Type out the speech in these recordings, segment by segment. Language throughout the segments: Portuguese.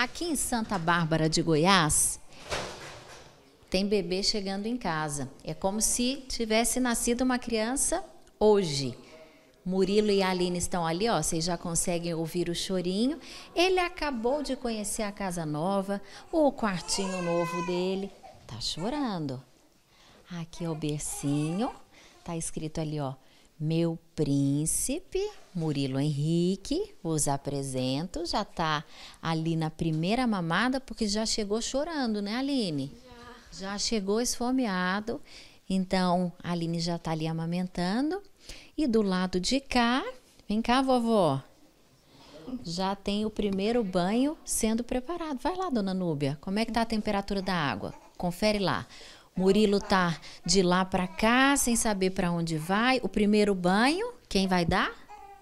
Aqui em Santa Bárbara de Goiás, tem bebê chegando em casa. É como se tivesse nascido uma criança hoje. Murilo e Aline estão ali, ó, vocês já conseguem ouvir o chorinho. Ele acabou de conhecer a casa nova, o quartinho novo dele. Tá chorando. Aqui é o bercinho. Tá escrito ali, ó, meu príncipe, Murilo Henrique, os apresento. Já está ali na primeira mamada, porque já chegou chorando, né, Aline? Já, já chegou esfomeado. Então, a Aline já está ali amamentando. E do lado de cá, vem cá, vovó. Já tem o primeiro banho sendo preparado. Vai lá, dona Núbia. Como é que tá a temperatura da água? Confere lá. Murilo tá de lá para cá, sem saber para onde vai. O primeiro banho, quem vai dar?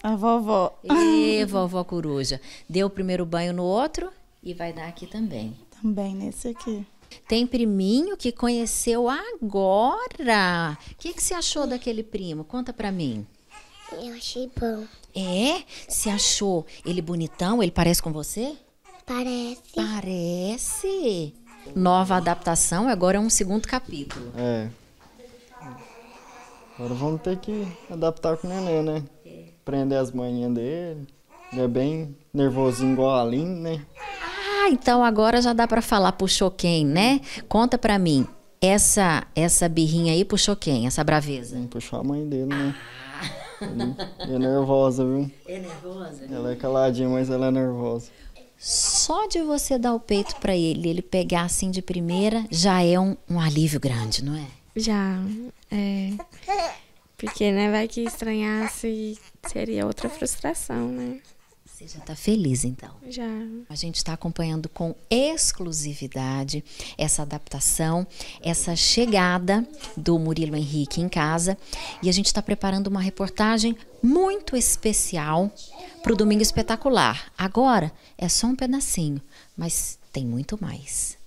A vovó. E vovó coruja. Deu o primeiro banho no outro e vai dar aqui também. Também nesse aqui. Tem priminho que conheceu agora. O que, que você achou daquele primo? Conta pra mim. Eu achei bom. É? Você achou ele bonitão? Ele parece com você? Parece. Parece? nova adaptação, agora é um segundo capítulo. É. Agora vamos ter que adaptar com o neném, né? É. Prender as manhinhas dele. Ele é bem nervosinho igual a Aline, né? Ah, então agora já dá para falar pro quem, né? Conta pra mim. Essa essa birrinha aí puxou quem? Essa braveza? Hum, puxou a mãe dele, né? Ah. Ele, ele é nervosa, viu? É nervosa? Ela é caladinha, mas ela é nervosa. Só de você dar o peito para ele, ele pegar assim de primeira, já é um, um alívio grande, não é? Já, é. Porque, né, vai que estranhasse, seria outra frustração, né? Você já está feliz, então? Já. A gente está acompanhando com exclusividade essa adaptação, essa chegada do Murilo Henrique em casa. E a gente está preparando uma reportagem muito especial para o Domingo Espetacular. Agora é só um pedacinho, mas tem muito mais.